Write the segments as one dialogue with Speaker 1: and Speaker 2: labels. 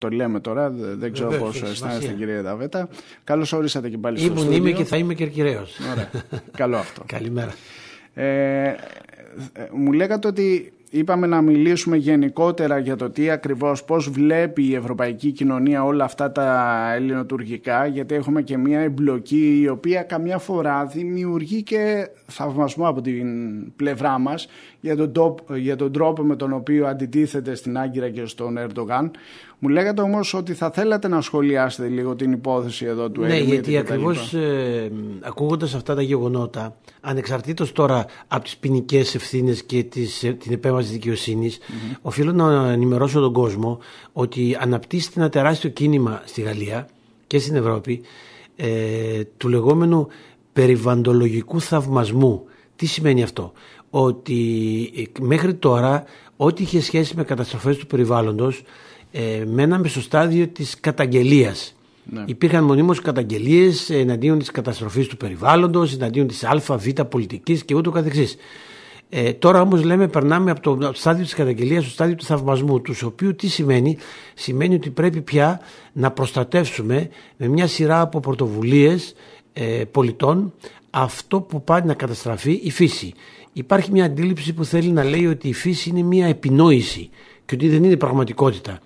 Speaker 1: Το λέμε τώρα, δεν ε, ξέρω πώ αισθάνεστε, κύριε Δαβέτα. Καλώς ορίσατε και πάλι Ήμουν, στο Ήμουν, είμαι και θα
Speaker 2: είμαι κερκυραίο. Ωραία.
Speaker 1: Καλό αυτό. Καλημέρα. Ε, ε, μου λέγατε ότι είπαμε να μιλήσουμε γενικότερα για το τι ακριβώς, πώς βλέπει η ευρωπαϊκή κοινωνία όλα αυτά τα ελληνοτουρκικά, γιατί έχουμε και μια εμπλοκή η οποία καμιά φορά δημιουργεί και θαυμασμό από την πλευρά μας για τον, για τρόπο με τον οποίο αντιτίθεται στην Άγκυρα και στον Ερντογάν. Μου λέγατε όμως ότι θα θέλατε να σχολιάσετε λίγο την υπόθεση εδώ του Ναι, γιατί ακριβώς,
Speaker 2: ε, ακούγοντας αυτά τα γεγονότα, ανεξαρτήτως τώρα από τις ποινικές ευθύνες και τις, ε, την επεμβαση δικαιοσύνη, δικαιοσύνης, mm-hmm. οφείλω να ενημερώσω τον κόσμο ότι αναπτύσσεται ένα τεράστιο κίνημα στη Γαλλία και στην Ευρώπη ε, του λεγόμενου περιβαντολογικού θαυμασμού. Τι σημαίνει αυτό ότι ε, μέχρι τώρα ό,τι είχε σχέση με καταστροφές του περιβάλλοντος ε, μέναμε στο στάδιο της καταγγελίας. Ναι. Υπήρχαν μονίμως καταγγελίες εναντίον της καταστροφής του περιβάλλοντος, εναντίον της ΑΒ β πολιτικής και ούτω καθεξής. Ε, τώρα όμως λέμε περνάμε από το, στάδιο της καταγγελίας στο στάδιο του θαυμασμού τους οποίου τι σημαίνει, σημαίνει ότι πρέπει πια να προστατεύσουμε με μια σειρά από πρωτοβουλίες ε, πολιτών αυτό που πάει να καταστραφεί η φύση υπάρχει μια αντίληψη που θέλει να λέει ότι η φύση είναι μια επινόηση και ότι δεν είναι πραγματικότητα.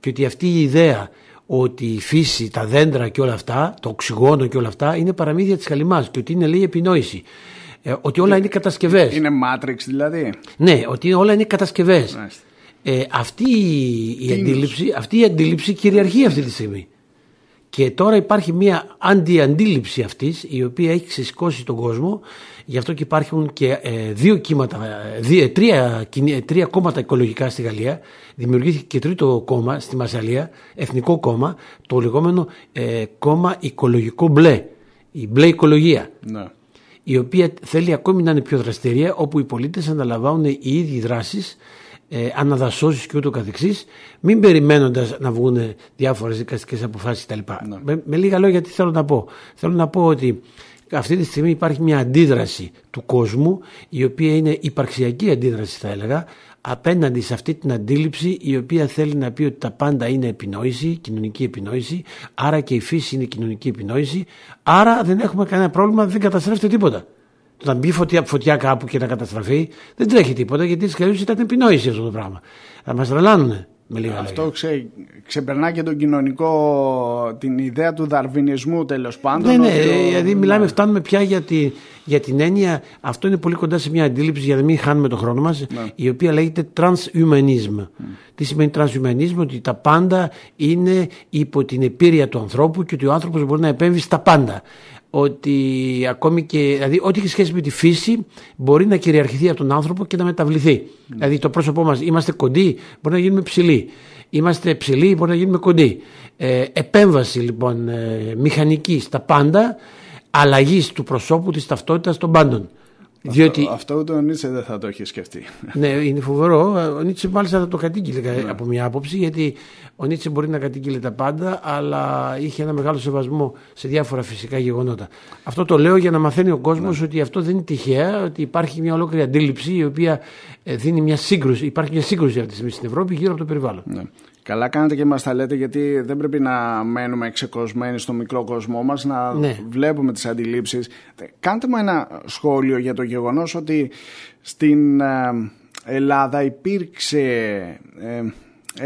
Speaker 2: Και ότι αυτή η ιδέα ότι η φύση, τα δέντρα και όλα αυτά, το οξυγόνο και όλα αυτά είναι παραμύθια της χαλιμάς και ότι είναι λέει επινόηση. Ε, ότι όλα είναι κατασκευές. Είναι Matrix δηλαδή. Ναι, ότι όλα είναι κατασκευές. Ε, αυτή, η αντίληψη, αυτή η αντίληψη κυριαρχεί αυτή τη στιγμή. Και τώρα υπάρχει μια αντιαντίληψη αυτής η οποία έχει ξεσηκώσει τον κόσμο. Γι' αυτό και υπάρχουν και ε, δύο κύματα, ε, δύο, ε, τρία, τρία κόμματα οικολογικά στη Γαλλία. Δημιουργήθηκε και τρίτο κόμμα στη Μασαλία, εθνικό κόμμα, το λεγόμενο ε, κόμμα οικολογικό μπλε, η μπλε οικολογία. Ναι. Η οποία θέλει ακόμη να είναι πιο δραστηρία, όπου οι πολίτες αναλαμβάνουν οι ίδιοι δράσεις ε, αναδασώσεις και ούτω καθεξής, μην περιμένοντας να βγουν διάφορες δικαστικές αποφάσεις κτλ. Ναι. Με, με λίγα λόγια τι θέλω να πω. Θέλω να πω ότι αυτή τη στιγμή υπάρχει μια αντίδραση του κόσμου η οποία είναι υπαρξιακή αντίδραση θα έλεγα απέναντι σε αυτή την αντίληψη η οποία θέλει να πει ότι τα πάντα είναι επινόηση, κοινωνική επινόηση άρα και η φύση είναι κοινωνική επινόηση άρα δεν έχουμε κανένα πρόβλημα, δεν καταστρέφεται τίποτα το να μπει φωτιά, φωτιά κάπου και να καταστραφεί, δεν τρέχει τίποτα γιατί τη ήταν επινόηση αυτό το πράγμα. Θα μας τρελάνουν Με λίγα αυτό ξε, ξεπερνά
Speaker 1: και τον κοινωνικό, την ιδέα του δαρβινισμού τέλος πάντων. Ναι, ναι, ναι, δηλαδή μιλάμε,
Speaker 2: φτάνουμε πια για, τη, για την έννοια, αυτό είναι πολύ κοντά σε μια αντίληψη για να μην χάνουμε τον χρόνο μας, ναι. η οποία λέγεται transhumanism. Mm. Τι σημαίνει transhumanism, ότι τα πάντα είναι υπό την επίρρεια του ανθρώπου και ότι ο άνθρωπος μπορεί να επέμβει στα πάντα ότι ακόμη και. Δηλαδή, ό,τι έχει σχέση με τη φύση μπορεί να κυριαρχηθεί από τον άνθρωπο και να μεταβληθεί. Ναι. Δηλαδή, το πρόσωπό μας, είμαστε κοντοί, μπορεί να γίνουμε ψηλοί. Είμαστε ψηλοί, μπορεί να γίνουμε κοντοί. Ε, επέμβαση λοιπόν ε, μηχανική στα πάντα, αλλαγής του προσώπου, της ταυτότητας των πάντων. Διότι...
Speaker 1: Αυτό, ούτε ο Νίτσε δεν θα το έχει σκεφτεί.
Speaker 2: Ναι, είναι φοβερό. Ο Νίτσε μάλιστα θα το κατήγγειλε ε, ναι. από μια άποψη, γιατί ο Νίτσε μπορεί να κατήγγειλε τα πάντα, αλλά είχε ένα μεγάλο σεβασμό σε διάφορα φυσικά γεγονότα. Αυτό το λέω για να μαθαίνει ο κόσμος ναι. ότι αυτό δεν είναι τυχαία, ότι υπάρχει μια ολόκληρη αντίληψη η οποία ε, δίνει μια σύγκρουση. Υπάρχει μια σύγκρουση αυτή τη στιγμή στην Ευρώπη γύρω από το περιβάλλον. Ναι.
Speaker 1: Καλά κάνετε και μας τα λέτε γιατί δεν πρέπει να μένουμε εξεκοσμένοι στο μικρό κόσμο μας, να ναι. βλέπουμε τις αντιλήψεις. Κάντε μου ένα σχόλιο για το γεγονός ότι στην ε, Ελλάδα υπήρξε ε,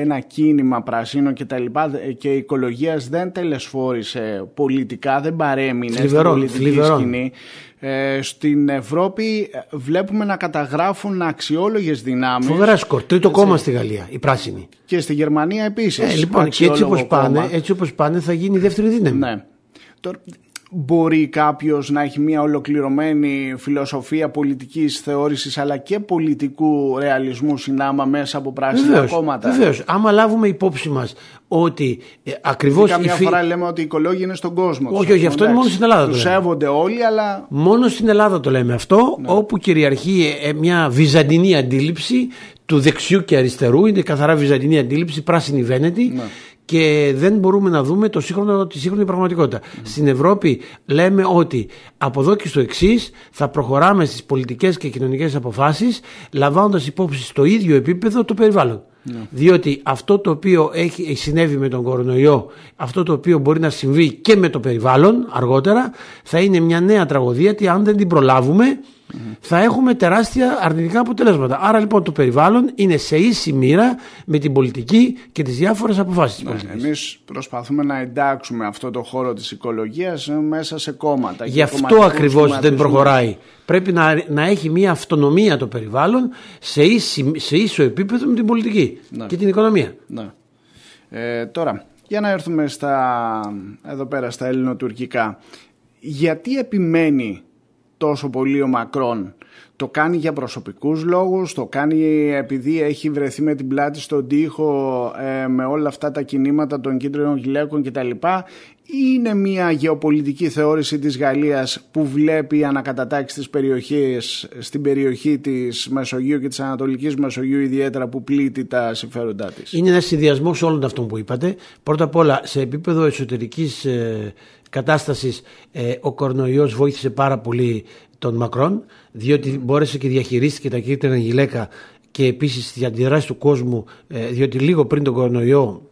Speaker 1: ένα κίνημα πρασίνο και τα λοιπά ε, και η οικολογίας δεν τελεσφόρησε πολιτικά, δεν παρέμεινε στην πολιτική σκηνή. Ε, στην Ευρώπη ε, βλέπουμε να καταγράφουν αξιόλογες δυνάμεις. Φοβερά σκορ. Τρίτο κόμμα στη Γαλλία, η πράσινη. Και στη Γερμανία επίσης. Ε, λοιπόν, και έτσι όπως πάνε,
Speaker 2: πάνε θα γίνει η δεύτερη δύναμη. Ναι
Speaker 1: μπορεί κάποιος να έχει μια ολοκληρωμένη φιλοσοφία πολιτικής θεώρησης αλλά και πολιτικού ρεαλισμού συνάμα μέσα από πράσινα κόμματα. Βεβαίως.
Speaker 2: Άμα λάβουμε υπόψη μας ότι ε, ακριβώς... Καμιά φορά
Speaker 1: λέμε ότι οι οικολόγοι είναι στον κόσμο. Όχι, όχι, αυτό είναι μόνο στην Ελλάδα. Τους σέβονται
Speaker 2: όλοι, αλλά... Μόνο στην Ελλάδα το λέμε αυτό, ναι. όπου κυριαρχεί ε, ε, μια βυζαντινή αντίληψη του δεξιού και αριστερού, είναι καθαρά βυζαντινή αντίληψη, πράσινη βένετη, ναι και δεν μπορούμε να δούμε το σύγχρονο, τη σύγχρονη πραγματικότητα. Στην Ευρώπη λέμε ότι από εδώ και στο εξής θα προχωράμε στις πολιτικές και κοινωνικές αποφάσεις, λαμβάνοντας υπόψη στο ίδιο επίπεδο το περιβάλλον. Ναι. Διότι αυτό το οποίο έχει, συνέβη με τον κορονοϊό, αυτό το οποίο μπορεί να συμβεί και με το περιβάλλον αργότερα, θα είναι μια νέα τραγωδία, γιατί αν δεν την προλάβουμε, mm θα έχουμε τεράστια αρνητικά αποτελέσματα. Άρα λοιπόν το περιβάλλον είναι σε ίση μοίρα με την πολιτική και τις διάφορες αποφάσεις ναι, πολιτικής.
Speaker 1: Εμείς προσπαθούμε να εντάξουμε αυτό το χώρο της οικολογίας μέσα σε κόμματα. Γι' αυτό ακριβώς δεν προχωράει.
Speaker 2: Πρέπει να, έχει μια αυτονομία το περιβάλλον σε, ίση, ίσο επίπεδο με την πολιτική ναι. και την οικονομία.
Speaker 1: Ναι. Ε, τώρα, για να έρθουμε στα, εδώ πέρα στα ελληνοτουρκικά. Γιατί επιμένει τόσο πολύ ο Μακρόν. Το κάνει για προσωπικούς λόγους, το κάνει επειδή έχει βρεθεί με την πλάτη στον τοίχο ε, με όλα αυτά τα κινήματα των κίτρινων γυλαίκων κτλ. Είναι μια γεωπολιτική θεώρηση της Γαλλίας που βλέπει ανακατατάξεις της περιοχής, στην περιοχή της Μεσογείου και της Ανατολικής Μεσογείου ιδιαίτερα που πλήττει τα συμφέροντά της.
Speaker 2: Είναι ένα συνδυασμός όλων αυτών που είπατε. Πρώτα απ' όλα σε επίπεδο εσωτερικής ε, κατάστασης ε, ο κορονοϊός βοήθησε πάρα πολύ τον Μακρόν διότι μπόρεσε και διαχειρίστηκε τα κίτρινα γυλαίκα και επίσης τη αντιδράση του κόσμου ε, διότι λίγο πριν τον κορονοϊό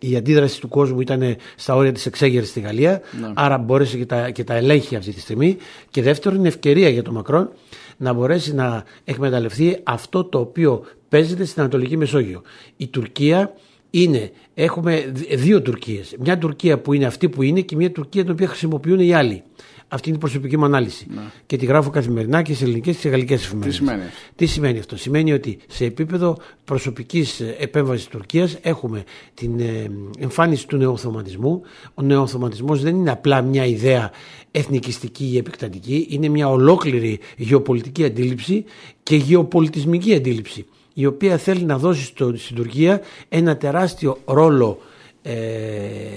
Speaker 2: η αντίδραση του κόσμου ήταν στα όρια της εξέγερσης στη Γαλλία ναι. άρα μπόρεσε και τα, και τα ελέγχει αυτή τη στιγμή και δεύτερον είναι ευκαιρία για τον Μακρόν να μπορέσει να εκμεταλλευτεί αυτό το οποίο παίζεται στην Ανατολική Μεσόγειο. Η Τουρκία είναι, έχουμε δύο Τουρκίες. Μια Τουρκία που είναι αυτή που είναι και μια Τουρκία την οποία χρησιμοποιούν οι άλλοι. Αυτή είναι η προσωπική μου ανάλυση. Ναι. Και τη γράφω καθημερινά και σε ελληνικές και σε γαλλικές εφημερίδες. Τι σημαίνει. Τι σημαίνει αυτό. Σημαίνει ότι σε επίπεδο προσωπικής ε, επέμβασης της Τουρκίας έχουμε την ε, εμφάνιση του νεοοθωματισμού. Ο νεοοθωματισμό δεν είναι απλά μια ιδέα εθνικιστική ή επεκτατική. Είναι μια ολόκληρη γεωπολιτική αντίληψη και γεωπολιτισμική αντίληψη η οποία θέλει να δώσει στην Τουρκία ένα τεράστιο ρόλο ε,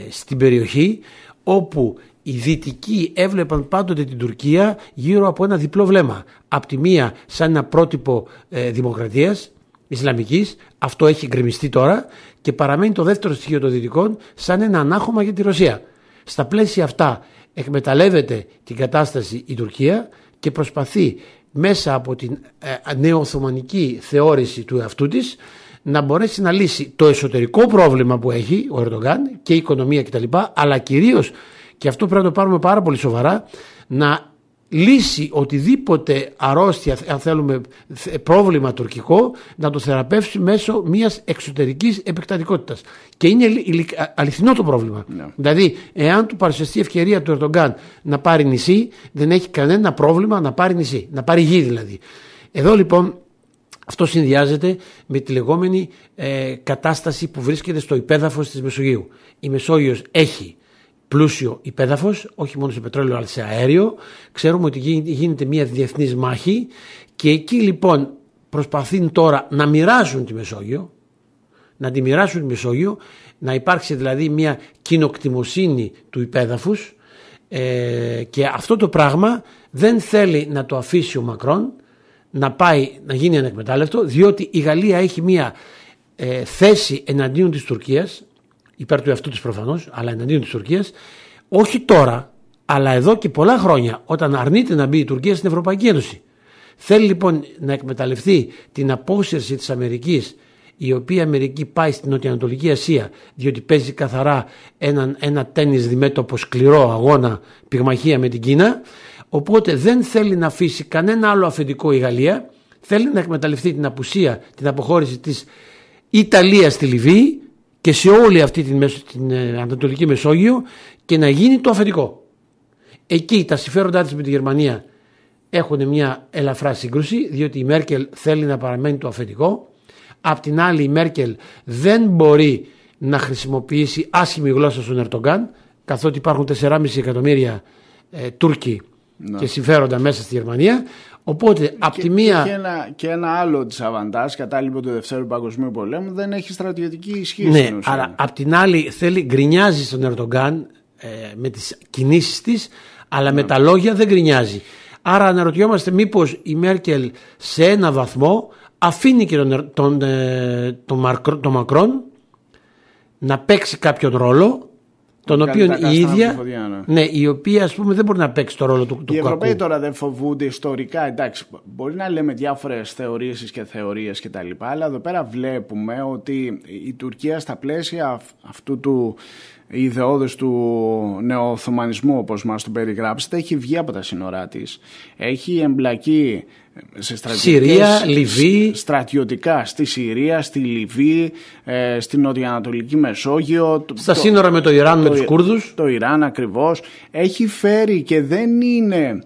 Speaker 2: στην περιοχή όπου οι δυτικοί έβλεπαν πάντοτε την Τουρκία γύρω από ένα διπλό βλέμμα. Απ' τη μία σαν ένα πρότυπο ε, δημοκρατίας Ισλαμικής, αυτό έχει γκρεμιστεί τώρα και παραμένει το δεύτερο στοιχείο των δυτικών σαν ένα ανάχωμα για τη Ρωσία. Στα πλαίσια αυτά εκμεταλλεύεται την κατάσταση η Τουρκία και προσπαθεί μέσα από την ε, νεοοθωμανική θεώρηση του εαυτού της να μπορέσει να λύσει το εσωτερικό πρόβλημα που έχει ο Ερντογκάν και η οικονομία κτλ. Αλλά κυρίως, και αυτό πρέπει να το πάρουμε πάρα πολύ σοβαρά, να λύσει οτιδήποτε αρρώστια, αν θέλουμε πρόβλημα τουρκικό, να το θεραπεύσει μέσω μιας εξωτερικής επεκτατικότητας. Και είναι αληθινό το πρόβλημα. Ναι. Δηλαδή, εάν του παρουσιαστεί ευκαιρία του Ερντογκάν να πάρει νησί, δεν έχει κανένα πρόβλημα να πάρει νησί, να πάρει γη δηλαδή. Εδώ λοιπόν αυτό συνδυάζεται με τη λεγόμενη ε, κατάσταση που βρίσκεται στο υπέδαφος της Μεσογείου. Η Μεσόγειος έχει πλούσιο υπέδαφος, όχι μόνο σε πετρέλαιο αλλά σε αέριο. Ξέρουμε ότι γίνεται μια διεθνής μάχη και εκεί λοιπόν προσπαθούν τώρα να μοιράσουν τη Μεσόγειο, να τη μοιράσουν τη Μεσόγειο, να υπάρξει δηλαδή μια κοινοκτημοσύνη του υπέδαφους. Ε, και αυτό το πράγμα δεν θέλει να το αφήσει ο Μακρόν να πάει να γίνει ανεκμετάλλευτο διότι η Γαλλία έχει μια ε, θέση εναντίον της Τουρκίας υπέρ του εαυτού της προφανώς, αλλά εναντίον της Τουρκίας, όχι τώρα, αλλά εδώ και πολλά χρόνια, όταν αρνείται να μπει η Τουρκία στην Ευρωπαϊκή Ένωση. Θέλει λοιπόν να εκμεταλλευτεί την απόσυρση της Αμερικής, η οποία η Αμερική πάει στην Νοτιοανατολική Ασία, διότι παίζει καθαρά ένα, ένα τέννη διμέτωπο σκληρό αγώνα πυγμαχία με την Κίνα. Οπότε δεν θέλει να αφήσει κανένα άλλο αφεντικό η Γαλλία. Θέλει να εκμεταλλευτεί την απουσία, την αποχώρηση της Ιταλίας στη Λιβύη και σε όλη αυτή την, την ε, Ανατολική Μεσόγειο και να γίνει το αφεντικό. Εκεί τα συμφέροντά της με τη Γερμανία έχουν μια ελαφρά σύγκρουση διότι η Μέρκελ θέλει να παραμένει το αφεντικό. Απ' την άλλη η Μέρκελ δεν μπορεί να χρησιμοποιήσει άσχημη γλώσσα στον Ερτογκάν καθότι υπάρχουν 4,5 εκατομμύρια ε, Τούρκοι ναι. και συμφέροντα μέσα στη Γερμανία Οπότε, από τη μία. Και
Speaker 1: ένα, άλλο ένα άλλο κατά κατάλοιπο του Δευτέρου Παγκοσμίου Πολέμου, δεν έχει στρατιωτική ισχύ. Ναι, αλλά
Speaker 2: απ' την άλλη θέλει, γκρινιάζει στον Ερντογκάν ε, με τις κινήσεις της, αλλά με ναι. τα λόγια δεν γκρινιάζει. Άρα αναρωτιόμαστε μήπως η Μέρκελ σε ένα βαθμό αφήνει και τον, τον, ε, τον, τον Μακρόν να παίξει κάποιον ρόλο τον οποίο η ίδια, ναι. ναι, η οποία ας πούμε δεν μπορεί να παίξει το ρόλο του, κακού. Οι Ευρωπαίοι τώρα
Speaker 1: δεν φοβούνται ιστορικά, εντάξει, μπορεί να λέμε διάφορες θεωρήσεις και θεωρίες και αλλά εδώ πέρα βλέπουμε ότι η Τουρκία στα πλαίσια αυτού του ιδεώδες του νεοοθωμανισμού όπως μας τον περιγράψετε έχει βγει από τα σύνορά της. Έχει εμπλακεί σε Συρία, Λιβύη. Στρατιωτικά στη Συρία, στη Λιβύη, ε, στην Νοτιοανατολική Μεσόγειο. Στα σύνορα με το Ιράν, με τους Κούρδους. Το Ιράν ακριβώς. Έχει φέρει και δεν είναι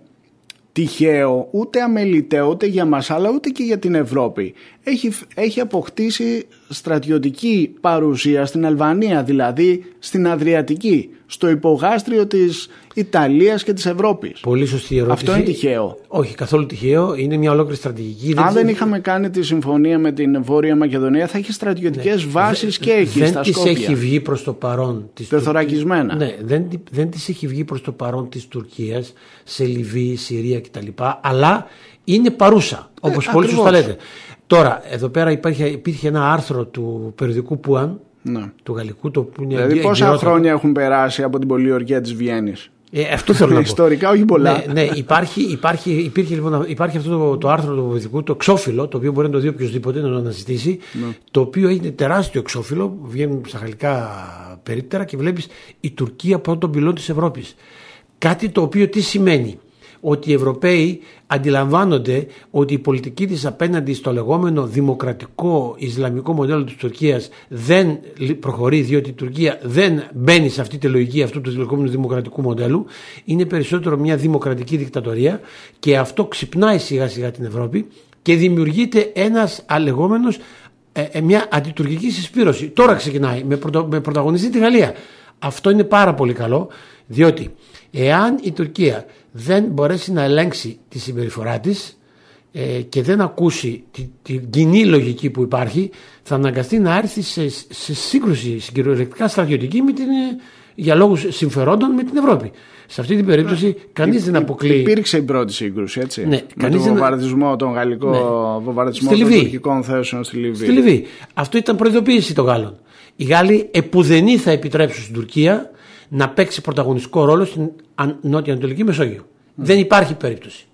Speaker 1: τυχαίο, ούτε αμεληταίο, ούτε για μας, αλλά ούτε και για την Ευρώπη. Έχει, έχει αποκτήσει στρατιωτική παρουσία στην Αλβανία, δηλαδή στην Αδριατική στο υπογάστριο της Ιταλίας και της Ευρώπης.
Speaker 2: Πολύ σωστή ερώτηση. Αυτό είναι τυχαίο. Όχι, καθόλου τυχαίο. Είναι μια ολόκληρη στρατηγική. Αν δεν, δεν είχαμε κάνει
Speaker 1: τη συμφωνία με την Βόρεια Μακεδονία, θα είχε στρατιωτικές ναι. βάσεις και εκεί δεν στα της Σκόπια. έχει βγει
Speaker 2: προς το παρόν της Τουρκίας. Ναι, δεν, δεν έχει βγει προς το παρόν της Τουρκίας σε Λιβύη, Συρία κτλ. Αλλά είναι παρούσα. Όπως ε, πολύ σωστά λέτε. Τώρα, εδώ πέρα υπήρχε, υπήρχε ένα άρθρο του περιοδικού Πουαν ναι. του γαλλικού το που είναι Δηλαδή πόσα χρόνια
Speaker 1: έχουν περάσει από την πολιορκία της Βιέννης. Ε, αυτό θέλω να πω. Ιστορικά, όχι πολλά. Ναι, ναι
Speaker 2: υπάρχει, υπάρχει, υπήρχε, λοιπόν, υπάρχει αυτό το, το άρθρο του βοηθικού, το ξόφυλλο, το οποίο μπορεί να το δει οποιοδήποτε να το αναζητήσει. Ναι. Το οποίο είναι τεράστιο ξόφυλλο, βγαίνουν στα γαλλικά περίπτερα και βλέπεις η Τουρκία πρώτον πυλών της Ευρώπης. Κάτι το οποίο τι σημαίνει ότι οι Ευρωπαίοι αντιλαμβάνονται ότι η πολιτική της απέναντι στο λεγόμενο δημοκρατικό Ισλαμικό μοντέλο της Τουρκίας δεν προχωρεί διότι η Τουρκία δεν μπαίνει σε αυτή τη λογική αυτού του λεγόμενου δημοκρατικού μοντέλου είναι περισσότερο μια δημοκρατική δικτατορία και αυτό ξυπνάει σιγά σιγά την Ευρώπη και δημιουργείται ένας αλεγόμενος ε, ε μια αντιτουρκική συσπήρωση. Τώρα ξεκινάει με, πρωτο, με πρωταγωνιστή τη Γαλλία. Αυτό είναι πάρα πολύ καλό διότι εάν η Τουρκία δεν μπορέσει να ελέγξει τη συμπεριφορά της ε, και δεν ακούσει την τη κοινή λογική που υπάρχει, θα αναγκαστεί να έρθει σε, σύγκρουση συγκυριολεκτικά στρατιωτική με την, για λόγους συμφερόντων με την Ευρώπη. Σε αυτή την περίπτωση κανείς δεν αποκλείει... Υπήρξε η πρώτη σύγκρουση, έτσι, ναι, με τον βομβαρδισμό, τον γαλλικό ναι. βομβαρδισμό των τουρκικών θέσεων στη Λιβύη. Στη Λιβύη. Αυτό ήταν προειδοποίηση των Γάλλων. Οι Γάλλοι επουδενή θα επιτρέψουν στην Τουρκία να παίξει πρωταγωνιστικό ρόλο στην νότια-ανατολική Μεσόγειο. Δεν υπάρχει περίπτωση.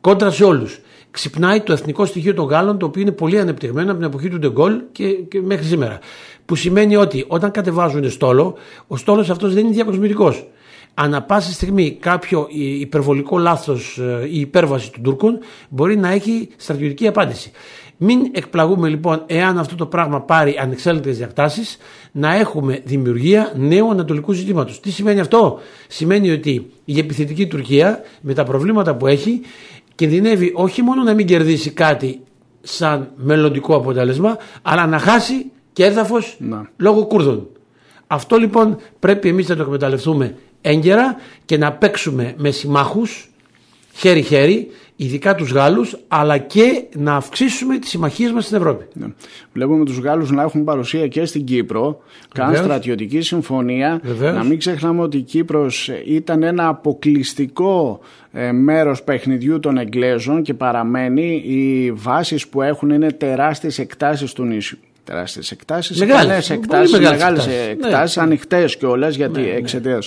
Speaker 2: Κόντρα σε όλους. Ξυπνάει το εθνικό στοιχείο των Γάλλων, το οποίο είναι πολύ ανεπτυγμένο από την εποχή του Ντεγκόλ και, και μέχρι σήμερα. Που σημαίνει ότι όταν κατεβάζουν στόλο, ο στόλος αυτός δεν είναι διακοσμητικός. Ανά πάση στιγμή κάποιο υπερβολικό λάθος ή ε, υπέρβαση του Τούρκων μπορεί να έχει στρατιωτική απάντηση. Μην εκπλαγούμε λοιπόν εάν αυτό το πράγμα πάρει ανεξέλεγκτες διακτάσεις, να έχουμε δημιουργία νέου ανατολικού ζητήματος. Τι σημαίνει αυτό, Σημαίνει ότι η επιθετική Τουρκία με τα προβλήματα που έχει κινδυνεύει όχι μόνο να μην κερδίσει κάτι σαν μελλοντικό αποτέλεσμα, αλλά να χάσει και έδαφος ναι. λόγω Κούρδων. Αυτό λοιπόν πρέπει εμείς να το εκμεταλλευτούμε έγκαιρα και να παίξουμε με συμμάχους χέρι-χέρι ειδικά τους Γάλλους, αλλά και να αυξήσουμε τις συμμαχίες μας στην Ευρώπη. Ναι. Βλέπουμε τους Γάλλους να έχουν παρουσία και στην Κύπρο, καν στρατιωτική
Speaker 1: συμφωνία. Να μην ξεχνάμε ότι η Κύπρος ήταν ένα αποκλειστικό ε, μέρος παιχνιδιού των Εγγλέζων και παραμένει οι βάσεις που έχουν είναι τεράστιες εκτάσεις του νησιού τεράστιες εκτάσεις. μεγάλες εκτάσει, εκτάσεις ναι. ανοιχτές γιατί ναι, ναι.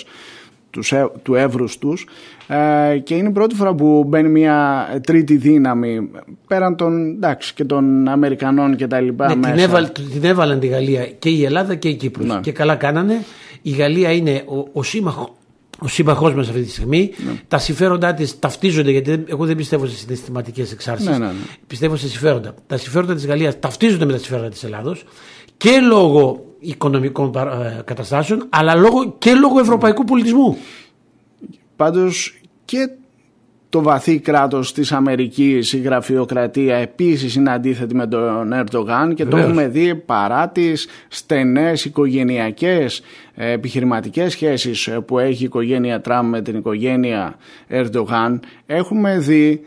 Speaker 1: Ε- του εύρους τους ε, και είναι η πρώτη φορά που μπαίνει μια τρίτη δύναμη πέραν των, εντάξει, και των Αμερικανών και τα λοιπά ναι, μέσα. Την, έβαλ,
Speaker 2: την έβαλαν τη Γαλλία και η Ελλάδα και η Κύπρος ναι. και καλά κάνανε. Η Γαλλία είναι ο, ο σύμμαχο ο μας αυτή τη στιγμή. Ναι. Τα συμφέροντά της ταυτίζονται, γιατί εγώ δεν πιστεύω σε συναισθηματικές εξάρσεις. Ναι, ναι, πιστεύω σε συμφέροντα. Τα συμφέροντα της Γαλλίας ταυτίζονται με τα συμφέροντα της Ελλάδος και λόγω οικονομικών ε, καταστάσεων, αλλά λόγω, και λόγω ευρωπαϊκού πολιτισμού. Πάντως και
Speaker 1: το βαθύ κράτος της Αμερικής, η γραφειοκρατία επίσης είναι αντίθετη με τον Ερντογάν και το έχουμε δει παρά τις στενές οικογενειακές ε, επιχειρηματικές σχέσεις που έχει η οικογένεια Τραμπ με την οικογένεια Ερντογάν έχουμε δει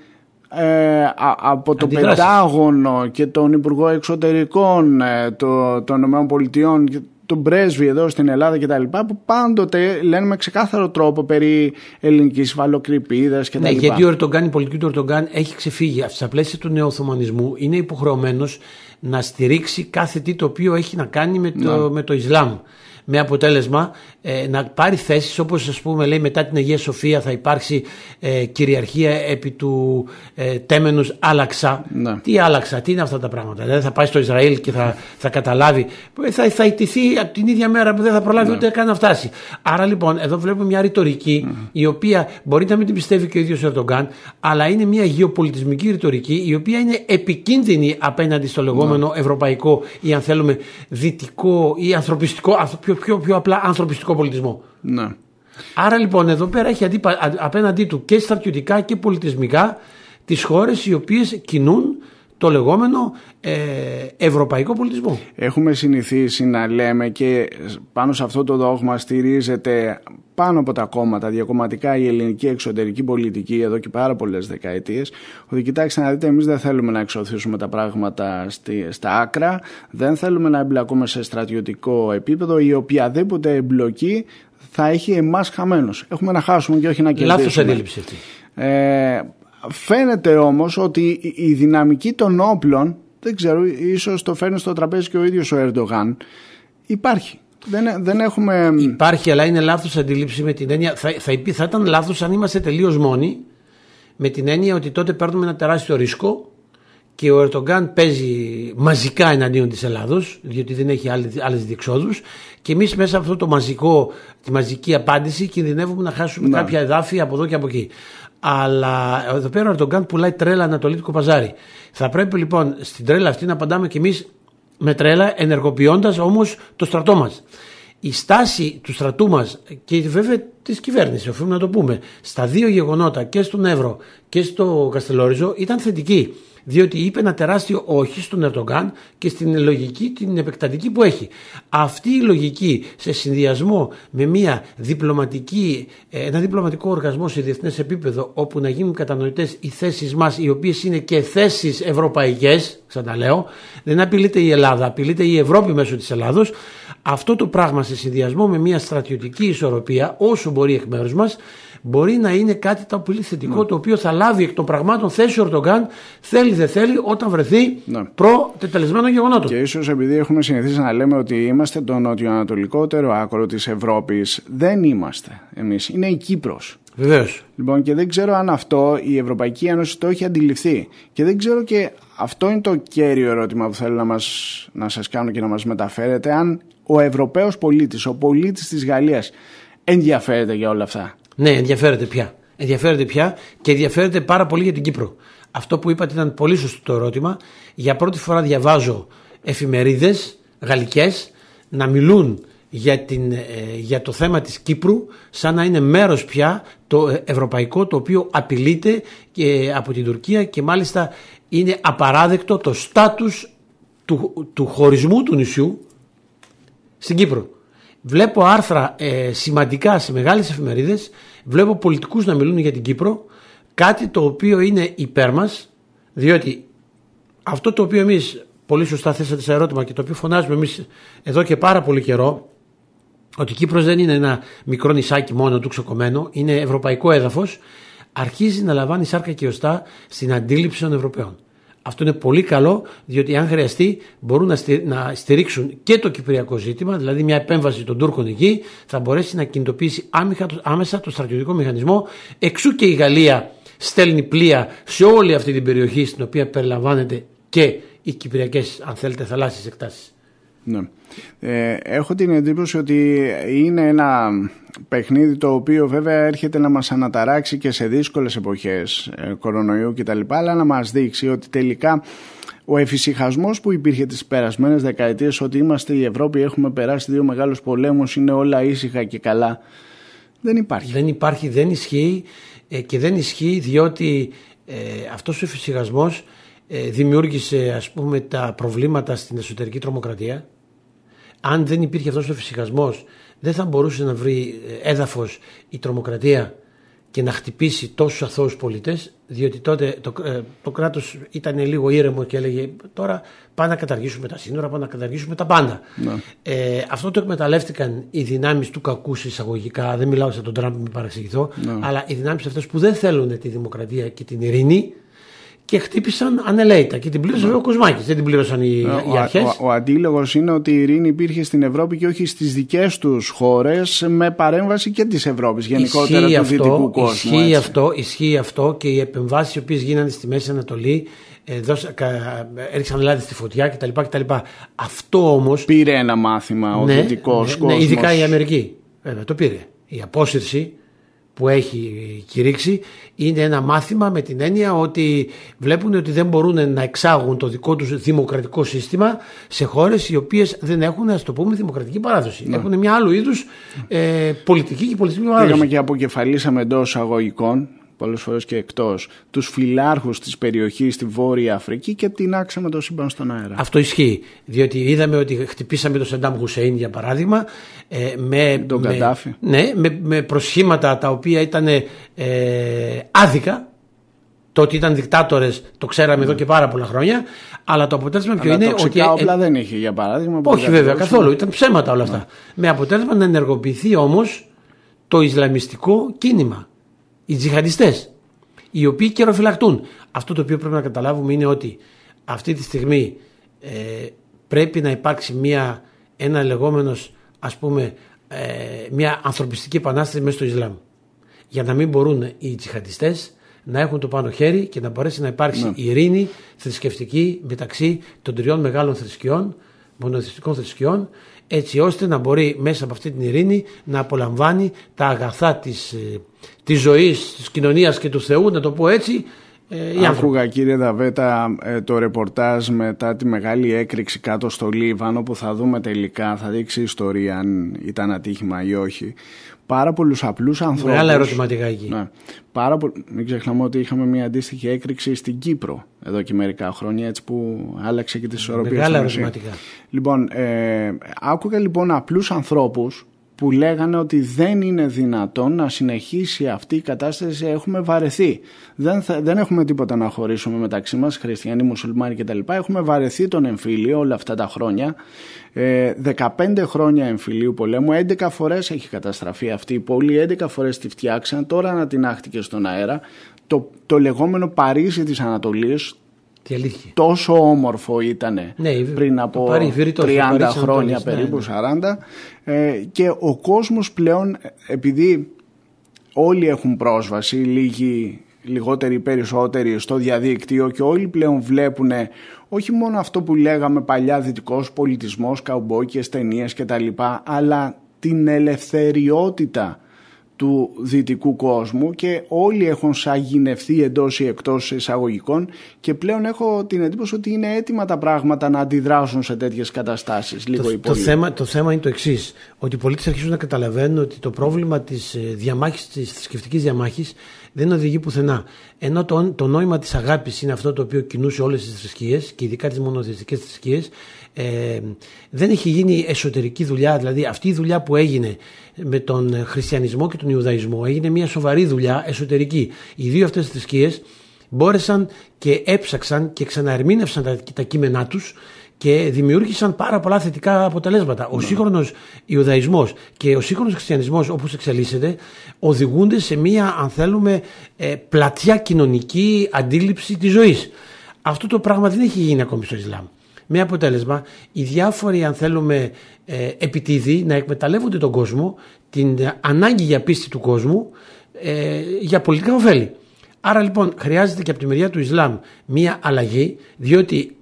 Speaker 1: ε, από το Πεντάγωνο και τον Υπουργό Εξωτερικών ε, το, των ΗΠΑ και τον πρέσβη εδώ στην Ελλάδα και τα που πάντοτε λένε με ξεκάθαρο τρόπο περί ελληνικής βαλοκρηπίδας και τα ναι, γιατί ο
Speaker 2: Ερτογκάν, η πολιτική του Ερτογκάν έχει ξεφύγει. Στα πλαίσια του νεοοθωμανισμού είναι υποχρεωμένος να στηρίξει κάθε τι το οποίο έχει να κάνει με το, ναι. με το Ισλάμ με αποτέλεσμα ε, να πάρει θέσεις όπως ας πούμε λέει μετά την Αγία Σοφία θα υπάρξει ε, κυριαρχία επί του ε, τέμενους άλλαξα. Ναι. Τι άλλαξα, τι είναι αυτά τα πράγματα. Δεν δηλαδή θα πάει στο Ισραήλ και θα, θα καταλάβει. Θα, θα ιτηθεί από την ίδια μέρα που δεν θα προλάβει ναι. ούτε καν να φτάσει. Άρα λοιπόν εδώ βλέπουμε μια ρητορική η οποία μπορεί να μην την πιστεύει και ο ίδιος Ερντογκάν αλλά είναι μια γεωπολιτισμική ρητορική η οποία είναι επικίνδυνη απέναντι στο λεγόμενο ναι. ευρωπαϊκό ή αν θέλουμε δυτικό ή ανθρωπιστικό πιο, πιο, απλά ανθρωπιστικό πολιτισμό. Ναι. Άρα λοιπόν εδώ πέρα έχει απέναντί του και στρατιωτικά και πολιτισμικά τις χώρες οι οποίες κινούν το λεγόμενο ε, ευρωπαϊκό πολιτισμό.
Speaker 1: Έχουμε συνηθίσει να λέμε και πάνω σε αυτό το δόγμα στηρίζεται πάνω από τα κόμματα διακομματικά η ελληνική εξωτερική πολιτική εδώ και πάρα πολλές δεκαετίες. Ότι κοιτάξτε να δείτε, εμείς δεν θέλουμε να εξωθήσουμε τα πράγματα στη, στα άκρα, δεν θέλουμε να εμπλακούμε σε στρατιωτικό επίπεδο. Η οποιαδήποτε εμπλοκή θα έχει εμάς χαμένους. Έχουμε να χάσουμε και όχι να κερδίσουμε. Λάθος αντίληψη Ε, Φαίνεται όμως ότι η δυναμική των όπλων, δεν ξέρω, ίσως το φέρνει στο τραπέζι και ο ίδιος ο Ερντογάν, υπάρχει. Δεν, δεν
Speaker 2: έχουμε... Υπάρχει, αλλά είναι λάθος αντίληψη με την έννοια. Θα, θα, θα ήταν λάθος αν είμαστε τελείως μόνοι, με την έννοια ότι τότε παίρνουμε ένα τεράστιο ρίσκο και ο Ερτογκάν παίζει μαζικά εναντίον της Ελλάδος διότι δεν έχει άλλες διεξόδους και εμείς μέσα από αυτό το μαζικό, τη μαζική απάντηση κινδυνεύουμε να χάσουμε ναι. κάποια εδάφη από εδώ και από εκεί αλλά εδώ πέρα ο Ερντογκάν πουλάει τρέλα ανατολίτικο παζάρι. Θα πρέπει λοιπόν στην τρέλα αυτή να απαντάμε κι εμείς με τρέλα, ενεργοποιώντας όμως το στρατό μας. Η στάση του στρατού μας και βέβαια της κυβέρνησης, οφείλουμε να το πούμε, στα δύο γεγονότα και στον Εύρο και στο Καστελόριζο ήταν θετική διότι είπε ένα τεράστιο όχι στον Ερντογκάν και στην λογική την επεκτατική που έχει. Αυτή η λογική σε συνδυασμό με μια διπλωματική, ε, ένα διπλωματικό οργασμό σε διεθνές επίπεδο όπου να γίνουν κατανοητές οι θέσεις μας, οι οποίες είναι και θέσεις ευρωπαϊκές, ξαναλέω, δεν απειλείται η Ελλάδα, απειλείται η Ευρώπη μέσω της Ελλάδος. Αυτό το πράγμα σε συνδυασμό με μια στρατιωτική ισορροπία, όσο μπορεί εκ μέρους μας, μπορεί να είναι κάτι το πολύ θετικό ναι. το οποίο θα λάβει εκ των πραγμάτων θέση ο Ερντογκάν θέλει δεν θέλει όταν βρεθεί ναι. προ τεταλισμένο
Speaker 1: γεγονότο Και ίσως επειδή έχουμε συνηθίσει να λέμε ότι είμαστε το νοτιοανατολικότερο άκρο της Ευρώπης, δεν είμαστε εμείς. Είναι η Κύπρος. Βεβαίως. Λοιπόν, και δεν ξέρω αν αυτό η Ευρωπαϊκή Ένωση το έχει αντιληφθεί. Και δεν ξέρω και αυτό είναι το κέριο ερώτημα που θέλω να, μας, να σας κάνω και να μας μεταφέρετε. Αν ο Ευρωπαίος πολίτης, ο πολίτης της Γαλλίας ενδιαφέρεται για όλα αυτά.
Speaker 2: Ναι, ενδιαφέρεται πια. Ενδιαφέρεται πια και ενδιαφέρεται πάρα πολύ για την Κύπρο. Αυτό που είπατε ήταν πολύ σωστό το ερώτημα. Για πρώτη φορά διαβάζω εφημερίδες γαλλικές να μιλούν για, την, ε, για το θέμα της Κύπρου σαν να είναι μέρος πια το ε, ευρωπαϊκό το οποίο απειλείται και ε, από την Τουρκία και μάλιστα είναι απαράδεκτο το στάτους του, του χωρισμού του νησιού στην Κύπρο. Βλέπω άρθρα ε, σημαντικά σε μεγάλες εφημερίδες, βλέπω πολιτικούς να μιλούν για την Κύπρο, κάτι το οποίο είναι υπέρ μας, διότι αυτό το οποίο εμείς πολύ σωστά θέσατε σε ερώτημα και το οποίο φωνάζουμε εμείς εδώ και πάρα πολύ καιρό, ότι η Κύπρος δεν είναι ένα μικρό νησάκι μόνο του ξεκομμένο, είναι ευρωπαϊκό έδαφος, αρχίζει να λαμβάνει σάρκα και οστά στην αντίληψη των Ευρωπαίων. Αυτό είναι πολύ καλό, διότι αν χρειαστεί μπορούν να στηρίξουν και το κυπριακό ζήτημα, δηλαδή μια επέμβαση των Τούρκων εκεί θα μπορέσει να κινητοποιήσει άμεσα το στρατιωτικό μηχανισμό. Εξού και η Γαλλία στέλνει πλοία σε όλη αυτή την περιοχή στην οποία περιλαμβάνεται και οι κυπριακές, αν θέλετε, θαλάσσιες εκτάσεις.
Speaker 1: Ναι. Ε, έχω την εντύπωση ότι είναι ένα παιχνίδι το οποίο βέβαια έρχεται να μας αναταράξει και σε δύσκολες εποχές ε, κορονοϊού κτλ. Αλλά να μας δείξει ότι τελικά ο εφησυχασμός που υπήρχε τις περασμένες δεκαετίες ότι είμαστε η Ευρώπη, έχουμε περάσει δύο μεγάλους πολέμους, είναι όλα ήσυχα και καλά.
Speaker 2: Δεν υπάρχει. Δεν υπάρχει, δεν ισχύει ε, και δεν ισχύει διότι ε, αυτός ο εφησυχασμός ε, δημιούργησε ας πούμε τα προβλήματα στην εσωτερική τρομοκρατία αν δεν υπήρχε αυτός ο φυσικασμός δεν θα μπορούσε να βρει ε, έδαφος η τρομοκρατία και να χτυπήσει τόσους αθώους πολίτες διότι τότε το, ε, το κράτος ήταν λίγο ήρεμο και έλεγε τώρα πάμε να καταργήσουμε τα σύνορα, πάμε να καταργήσουμε τα πάντα. Ναι. Ε, αυτό το εκμεταλλεύτηκαν οι δυνάμεις του κακού εισαγωγικά, δεν μιλάω σε τον Τραμπ μην παραξηγηθώ, ναι. αλλά οι δυνάμεις αυτές που δεν θέλουν τη δημοκρατία και την ειρήνη και χτύπησαν ανελαίτα. Και την πλήρωσε ναι. ο Κοσμάκης. Δεν την πλήρωσαν οι, ναι, οι αρχές. Ο,
Speaker 1: ο, αντίλογος είναι ότι η ειρήνη υπήρχε στην Ευρώπη και όχι στις δικές τους χώρες με παρέμβαση και της Ευρώπης γενικότερα ισχύει του αυτό, δυτικού κόσμου. Ισχύει
Speaker 2: αυτό, ισχύει αυτό και οι επεμβάσεις οι οποίες γίνανε στη Μέση Ανατολή ε, έριξαν λάδι στη φωτιά κτλ. κτλ.
Speaker 1: Αυτό όμως. Πήρε ένα μάθημα ο ναι, δυτικός ναι, ναι, Ειδικά η
Speaker 2: Αμερική. Βέβαια, το πήρε. Η απόσυρση που έχει κηρύξει είναι ένα μάθημα με την έννοια ότι βλέπουν ότι δεν μπορούν να εξάγουν το δικό τους δημοκρατικό σύστημα σε χώρες οι οποίες δεν έχουν ας το πούμε δημοκρατική παράδοση. Ναι. Έχουν μια άλλου είδους ε, πολιτική και πολιτική παράδοση. Πήγαμε και
Speaker 1: αποκεφαλίσαμε εντός αγωγικών πολλές φορές και εκτός, τους φυλάρχου της περιοχής στη Βόρεια Αφρική και την τεινάξαμε το σύμπαν στον
Speaker 2: αέρα. Αυτό ισχύει. Διότι είδαμε ότι χτυπήσαμε τον Σεντάμ Χουσέιν για παράδειγμα. Ε, με, τον με, ναι, με, με προσχήματα τα οποία ήταν ε, άδικα. Το ότι ήταν δικτάτορες το ξέραμε εδώ ναι. και πάρα πολλά χρόνια. Αλλά το αποτέλεσμα ποιο είναι. ότι ε, όπλα
Speaker 1: δεν είχε για παράδειγμα. Όχι βέβαια καθόλου. Ήταν
Speaker 2: ψέματα όλα αυτά. Ναι. Με αποτέλεσμα να ενεργοποιηθεί όμως το Ισλαμιστικό κίνημα οι τζιχαντιστές, οι οποίοι καιροφυλακτούν. Αυτό το οποίο πρέπει να καταλάβουμε είναι ότι αυτή τη στιγμή ε, πρέπει να υπάρξει μια, ένα λεγόμενος ας πούμε ε, μια ανθρωπιστική επανάσταση μέσα στο Ισλάμ για να μην μπορούν οι τζιχαντιστές να έχουν το πάνω χέρι και να μπορέσει να υπάρξει ναι. ειρήνη θρησκευτική μεταξύ των τριών μεγάλων θρησκειών μονοθεστικών θρησκειών έτσι ώστε να μπορεί μέσα από αυτή την ειρήνη να απολαμβάνει τα αγαθά της, ε, της ζωής, της κοινωνίας και του Θεού, να το πω έτσι, ε, Άκουγα
Speaker 1: κύριε Δαβέτα ε, το ρεπορτάζ μετά τη μεγάλη έκρηξη κάτω στο Λίβανο που θα δούμε τελικά, θα δείξει η ιστορία αν ήταν ατύχημα ή όχι πάρα πολλούς απλούς ανθρώπου. Μεγάλα ερωτηματικά εκεί. Ναι, πάρα πο... Μην ξεχνάμε ότι είχαμε μια αντίστοιχη έκρηξη στην Κύπρο εδώ και μερικά χρόνια, έτσι που άλλαξε και τις ισορροπίες. Μεγάλα ερωτηματικά. Λοιπόν, ε, άκουγα λοιπόν απλούς ανθρώπους που λέγανε ότι δεν είναι δυνατόν να συνεχίσει αυτή η κατάσταση, έχουμε βαρεθεί. Δεν, δεν έχουμε τίποτα να χωρίσουμε μεταξύ μας, χριστιανοί, μουσουλμάνοι κτλ. Έχουμε βαρεθεί τον εμφύλιο όλα αυτά τα χρόνια. Ε, 15 χρόνια εμφυλίου πολέμου, 11 φορές έχει καταστραφεί αυτή η πόλη, 11 φορές τη φτιάξαν, τώρα ανατινάχτηκε στον αέρα. Το, το λεγόμενο Παρίσι της Ανατολής, τι Τόσο όμορφο ήταν πριν από 30 χρόνια, περίπου 40. και ο κόσμος πλέον, επειδή όλοι έχουν πρόσβαση, λίγοι λιγότεροι περισσότεροι στο διαδίκτυο και όλοι πλέον βλέπουν όχι μόνο αυτό που λέγαμε παλιά δυτικός πολιτισμός, καουμπόκες, ταινίε κτλ αλλά την ελευθεριότητα του δυτικού κόσμου και όλοι έχουν σαγηνευτεί εντός ή εκτός εισαγωγικών και πλέον έχω την εντύπωση ότι είναι έτοιμα τα πράγματα να αντιδράσουν σε τέτοιες καταστάσεις λίγο το, Το θέμα,
Speaker 2: το θέμα είναι το εξής. ότι οι πολίτες αρχίζουν να καταλαβαίνουν ότι το πρόβλημα της ε, διαμάχης, της θρησκευτικής διαμάχης δεν οδηγεί πουθενά. Ενώ το, το νόημα της αγάπης είναι αυτό το οποίο κινούσε όλες τις θρησκείες και ειδικά τις μονοθεστικέ θρησκείες, ε, δεν έχει γίνει εσωτερική δουλειά. Δηλαδή, αυτή η δουλειά που έγινε με τον χριστιανισμό και τον Ιουδαϊσμό έγινε μια σοβαρή δουλειά εσωτερική. Οι δύο αυτές θρησκείες μπόρεσαν και έψαξαν και ξαναερμήνευσαν τα, τα κείμενά τους και δημιούργησαν πάρα πολλά θετικά αποτελέσματα. Ο ναι. σύγχρονος Ιουδαϊσμός και ο σύγχρονος Χριστιανισμός, όπως εξελίσσεται, οδηγούνται σε μία, αν θέλουμε, ε, πλατιά κοινωνική αντίληψη της ζωής. Αυτό το πράγμα δεν έχει γίνει ακόμη στο Ισλάμ. Με αποτέλεσμα, οι διάφοροι, αν θέλουμε, ε, επιτίδοι να εκμεταλλεύονται τον κόσμο, την ανάγκη για πίστη του κόσμου, ε, για πολιτικά ωφέλη. Άρα λοιπόν χρειάζεται και από τη μεριά του Ισλάμ μία αλλαγή, διότι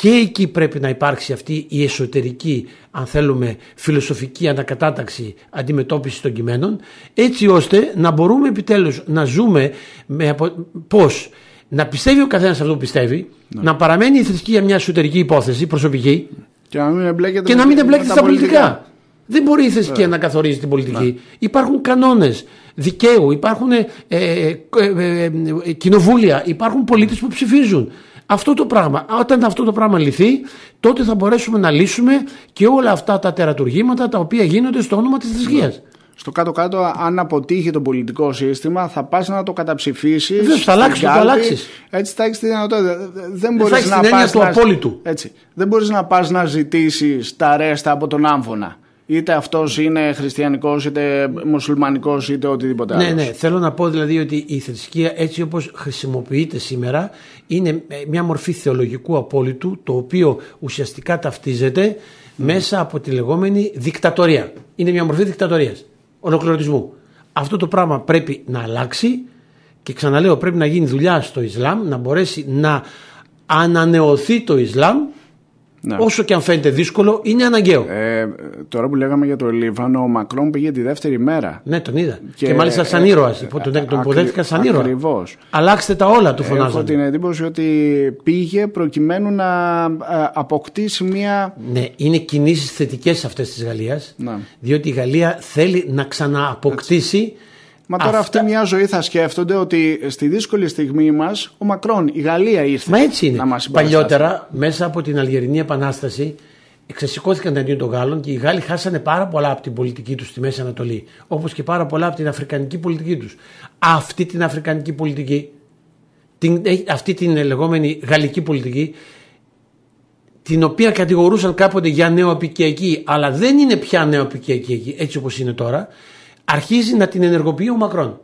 Speaker 2: και εκεί πρέπει να υπάρξει αυτή η εσωτερική, αν θέλουμε, φιλοσοφική ανακατάταξη αντιμετώπιση των κειμένων, έτσι ώστε να μπορούμε επιτέλους να ζούμε με πώς να πιστεύει ο καθένας αυτό που πιστεύει, να παραμένει η θρησκεία μια εσωτερική υπόθεση προσωπική
Speaker 1: και να μην εμπλέκεται, και να μην στα πολιτικά.
Speaker 2: Δεν μπορεί η θρησκεία να καθορίζει την πολιτική. Υπάρχουν κανόνες δικαίου, υπάρχουν ε, ε, κοινοβούλια, υπάρχουν πολίτες που ψηφίζουν. Αυτό το πράγμα, όταν αυτό το πράγμα λυθεί, τότε θα μπορέσουμε να λύσουμε και όλα αυτά τα τερατουργήματα τα οποία γίνονται στο όνομα της θρησκείας. Ναι.
Speaker 1: Στο κάτω-κάτω, αν αποτύχει το πολιτικό σύστημα, θα πας να το καταψηφίσεις. Ε, βέβαια, θα αλλάξεις, θα αλλάξεις. Έτσι θα έχεις τη δυνατότητα. Δεν μπορεί να πα. Έτσι. Δεν μπορείς να πας να ζητήσεις τα ρέστα από τον άμφωνα είτε αυτός είναι χριστιανικός, είτε μουσουλμανικός, είτε οτιδήποτε άλλος. Ναι, ναι.
Speaker 2: Θέλω να πω δηλαδή ότι η θρησκεία έτσι όπως χρησιμοποιείται σήμερα είναι ε, μια μορφή θεολογικού απόλυτου το οποίο ουσιαστικά ταυτίζεται μέσα από τη λεγόμενη δικτατορία. Είναι μια μορφή δικτατορίας, ολοκληρωτισμού. Αυτό το πράγμα πρέπει να αλλάξει και ξαναλέω πρέπει να γίνει δουλειά στο Ισλάμ, να μπορέσει να ανανεωθεί το Ισλάμ ναι. Όσο και αν φαίνεται δύσκολο, είναι αναγκαίο. Ε, τώρα που λέγαμε για το Λιβάνο, ο Μακρόν
Speaker 1: πήγε τη δεύτερη μέρα. Ναι, τον είδα. Και, μάλιστα σαν ε, ήρωας. Ε, τον υποδέχτηκα σαν ήρωα. Ακριβώς.
Speaker 2: Αλλάξτε τα όλα, του φωνάζω Έχω την
Speaker 1: εντύπωση ότι πήγε προκειμένου να ε,
Speaker 2: αποκτήσει μία. Ναι, είναι κινήσεις θετικές αυτές της Γαλλίας. Ναι. Διότι η Γαλλία θέλει να ξανααποκτήσει. Μα τώρα Αυτά...
Speaker 1: αυτή μια ζωή θα σκέφτονται ότι στη δύσκολη στιγμή μας ο Μακρόν, η Γαλλία ήρθε. Μα έτσι είναι. Να μας Παλιότερα,
Speaker 2: μέσα από την Αλγερινή Επανάσταση, εξεσηκώθηκαν τα των Γάλλων και οι Γάλλοι χάσανε πάρα πολλά από την πολιτική τους στη Μέση Ανατολή. Όπως και πάρα πολλά από την αφρικανική πολιτική τους. Αυτή την αφρικανική πολιτική, την, ε, αυτή την λεγόμενη γαλλική πολιτική, την οποία κατηγορούσαν κάποτε για νεοπικιακή, αλλά δεν είναι πια νεοαπικιακή έτσι όπως είναι τώρα αρχίζει να την ενεργοποιεί ο Μακρόν.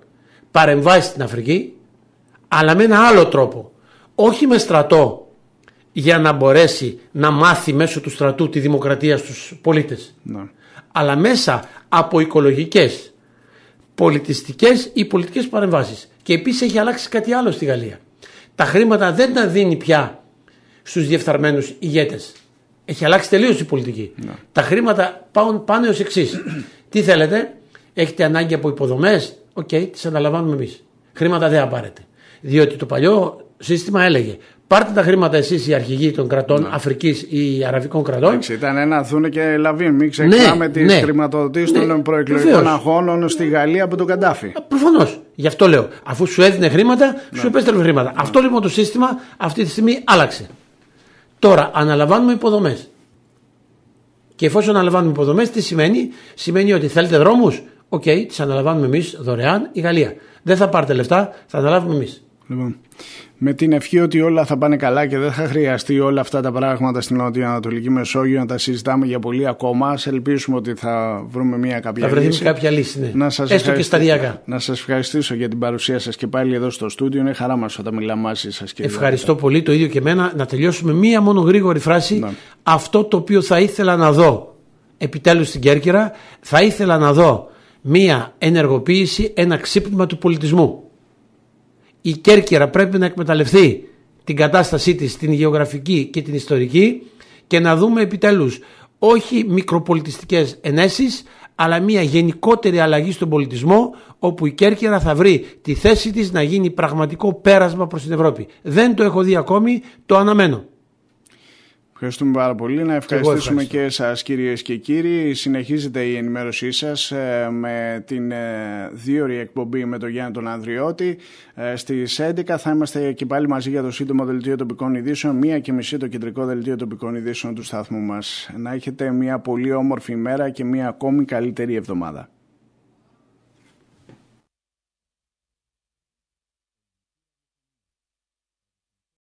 Speaker 2: Παρεμβάσει στην Αφρική, αλλά με ένα άλλο τρόπο. Όχι με στρατό για να μπορέσει να μάθει μέσω του στρατού τη δημοκρατία στους πολίτες. Ναι. Αλλά μέσα από οικολογικές, πολιτιστικές ή πολιτικές παρεμβάσεις. Και επίσης έχει αλλάξει κάτι άλλο στη Γαλλία. Τα χρήματα δεν τα δίνει πια στους διεφθαρμένους ηγέτες. Έχει αλλάξει τελείως η πολιτική. Ναι. Τα χρήματα πάνε, ως εξής. Τι θέλετε, Έχετε ανάγκη από υποδομές. Οκ, okay, τις αναλαμβάνουμε εμείς. Χρήματα δεν θα πάρετε. Διότι το παλιό σύστημα έλεγε Πάρτε τα χρήματα εσείς οι αρχηγοί των κρατών ναι. Αφρικής ή Αραβικών κρατών. Εντάξει,
Speaker 1: ήταν ένα Δούνε και Λαβίν. Μην ξεχνάμε ναι, τις ναι, χρηματοδοτήσεις ναι, των προεκλογικών
Speaker 2: αγώνων στη Γαλλία από τον Καντάφη. Προφανώς. Γι' αυτό λέω. Αφού σου έδινε χρήματα, ναι. σου επέστρεψε χρήματα. Ναι. Αυτό λοιπόν το σύστημα αυτή τη στιγμή άλλαξε. Τώρα αναλαμβάνουμε υποδομές. Και εφόσον αναλαμβάνουμε υποδομές, τι σημαίνει, Σημαίνει ότι θέλετε δρόμους, Οκ, okay, τις αναλαμβάνουμε εμείς δωρεάν η Γαλλία. Δεν θα πάρετε λεφτά, θα αναλάβουμε εμείς.
Speaker 1: Λοιπόν, με την ευχή ότι όλα θα πάνε καλά και δεν θα χρειαστεί όλα αυτά τα πράγματα στην Ανατολική Μεσόγειο να τα συζητάμε για πολύ ακόμα. Ας ελπίσουμε ότι θα βρούμε μια κάποια θα λύση. κάποια λύση, ναι. να σας Έστω και σταδιακά. Να σας ευχαριστήσω για την παρουσία σας και πάλι εδώ στο στούντιο.
Speaker 2: Είναι χαρά μας όταν μιλάμε μαζί σας. Ευχαριστώ πολύ το ίδιο και εμένα. Να τελειώσουμε μία μόνο γρήγορη φράση. Ναι. Αυτό το οποίο θα ήθελα να δω επιτέλους στην Κέρκυρα, θα ήθελα να δω μία ενεργοποίηση, ένα ξύπνημα του πολιτισμού. Η Κέρκυρα πρέπει να εκμεταλλευτεί την κατάστασή της, την γεωγραφική και την ιστορική και να δούμε επιτέλους όχι μικροπολιτιστικές ενέσεις αλλά μια γενικότερη αλλαγή στον πολιτισμό όπου η Κέρκυρα θα βρει τη θέση της να γίνει πραγματικό πέρασμα προς την Ευρώπη. Δεν το έχω δει ακόμη, το αναμένω.
Speaker 1: Ευχαριστούμε πάρα πολύ. Να ευχαριστήσουμε και, και σας κυρίες και κύριοι. Συνεχίζεται η ενημέρωσή σας ε, με την ε, δίωρη εκπομπή με τον Γιάννη τον Ανδριώτη. Ε, στις 11 θα είμαστε και πάλι μαζί για το σύντομο δελτίο τοπικών ειδήσεων. Μία και μισή το κεντρικό δελτίο τοπικών ειδήσεων του σταθμού μας. Να έχετε μια πολύ όμορφη ημέρα και μια ακόμη καλύτερη εβδομάδα.